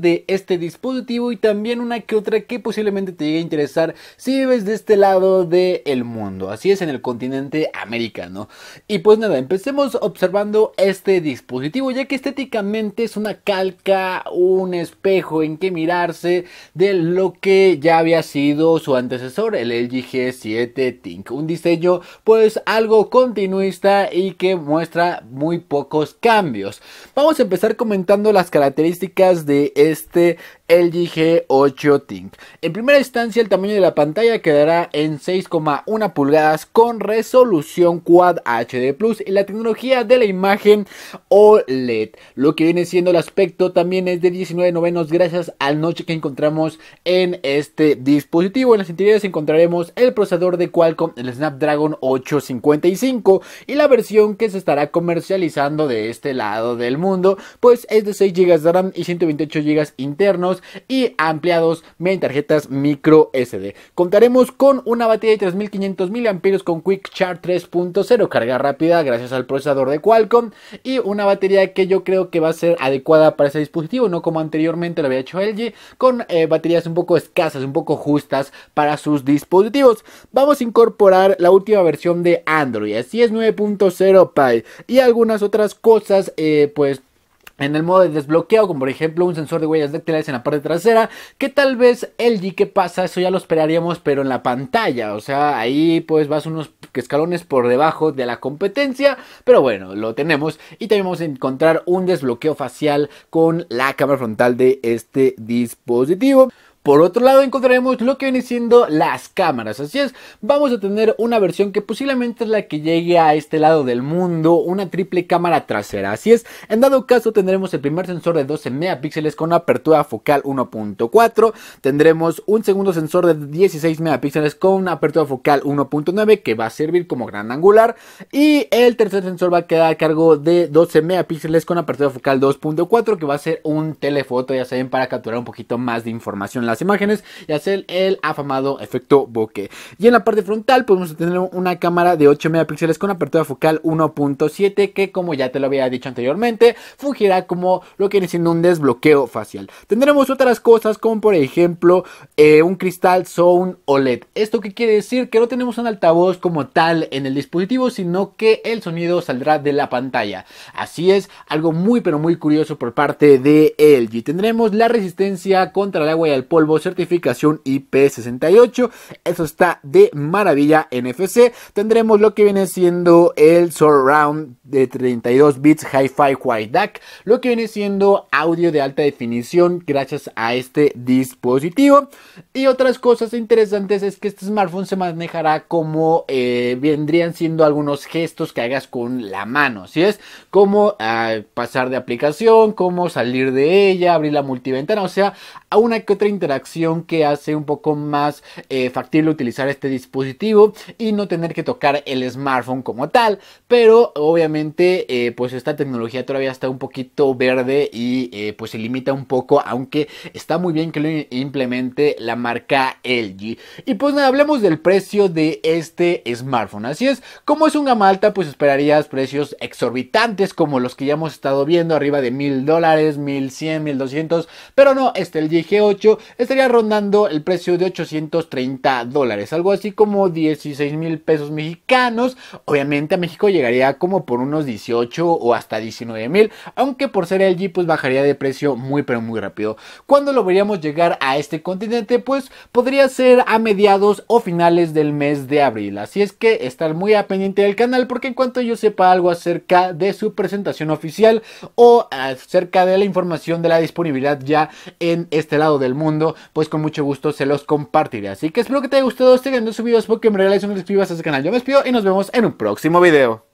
de este dispositivo y también una que otra que posiblemente te llegue a interesar si vives de este lado del mundo, así es en el continente americano. Y pues nada, empecemos observando este dispositivo ya que estéticamente es una calca, un espejo en que mirarse de lo que ya había sido su antecesor, el LG G7 Think, un diseño pues algo continuista y que muestra muy pocos cambios. Vamos a empezar comentando las características de este este LG G8 Think. En primera instancia, el tamaño de la pantalla quedará en 6,1 pulgadas con resolución Quad HD Plus y la tecnología de la imagen OLED. Lo que viene siendo el aspecto también es de 19 novenos gracias al noche que encontramos en este dispositivo. En las interiores encontraremos el procesador de Qualcomm, el Snapdragon 855 y la versión que se estará comercializando de este lado del mundo, pues es de 6 GB de RAM y 128 GB internos y ampliados en tarjetas micro SD. Contaremos con una batería de 3500 mAh con Quick Charge 3.0, carga rápida gracias al procesador de Qualcomm y una batería que yo creo que va a ser adecuada para ese dispositivo, no como anteriormente lo había hecho LG, con eh, baterías un poco escasas, un poco justas para sus dispositivos. Vamos a incorporar la última versión de Android, así es 9.0 Pie y algunas otras cosas eh, pues en el modo de desbloqueo, como por ejemplo un sensor de huellas dactilares en la parte trasera, que tal vez LG que pasa, eso ya lo esperaríamos, pero en la pantalla, o sea, ahí pues vas unos escalones por debajo de la competencia, pero bueno, lo tenemos y también vamos a encontrar un desbloqueo facial con la cámara frontal de este dispositivo. Por otro lado encontraremos lo que viene siendo las cámaras, así es, vamos a tener una versión que posiblemente es la que llegue a este lado del mundo, una triple cámara trasera, así es, en dado caso tendremos el primer sensor de 12 megapíxeles con apertura focal 1.4, tendremos un segundo sensor de 16 megapíxeles con apertura focal 1.9 que va a servir como gran angular y el tercer sensor va a quedar a cargo de 12 megapíxeles con apertura focal 2.4 que va a ser un telefoto, ya saben, para capturar un poquito más de información las imágenes y hacer el afamado efecto bokeh. Y en la parte frontal Podemos pues, tener una cámara de 8 megapíxeles con apertura focal 1.7 que como ya te lo había dicho anteriormente fungirá como lo que viene siendo un desbloqueo facial. Tendremos otras cosas como por ejemplo eh, un cristal Zone OLED. ¿Esto qué quiere decir? Que no tenemos un altavoz como tal en el dispositivo sino que el sonido saldrá de la pantalla. Así es, algo muy pero muy curioso por parte de LG. Tendremos la resistencia contra el agua y el polvo certificación IP68. Eso está de maravilla NFC. Tendremos lo que viene siendo el surround de 32 bits Hi-Fi Wide DAC, lo que viene siendo audio de alta definición gracias a este dispositivo. Y otras cosas interesantes es que este smartphone se manejará como eh, vendrían siendo algunos gestos que hagas con la mano, si es como ah, pasar de aplicación, como salir de ella, abrir la multiventana, o sea, a una que otra que hace un poco más eh, factible utilizar este dispositivo y no tener que tocar el smartphone como tal. Pero obviamente, eh, pues esta tecnología todavía está un poquito verde y eh, pues se limita un poco, aunque está muy bien que lo implemente la marca LG. Y pues nada, hablemos del precio de este smartphone. Así es, como es un gama alta, pues esperarías precios exorbitantes como los que ya hemos estado viendo, arriba de mil dólares, mil cien, mil doscientos. Pero no, este LG G8 estaría rondando el precio de 830 dólares, algo así como 16 mil pesos mexicanos. Obviamente a México llegaría como por unos 18 o hasta 19 mil, aunque por ser LG pues bajaría de precio muy pero muy rápido. cuando lo veríamos llegar a este continente? Pues podría ser a mediados o finales del mes de abril, así es que estar muy a pendiente del canal porque en cuanto yo sepa algo acerca de su presentación oficial o acerca de la información de la disponibilidad ya en este lado del mundo, pues con mucho gusto se los compartiré. Así que espero que te haya gustado este sus subidos porque me regales un suscribas a este canal. Yo me despido y nos vemos en un próximo video.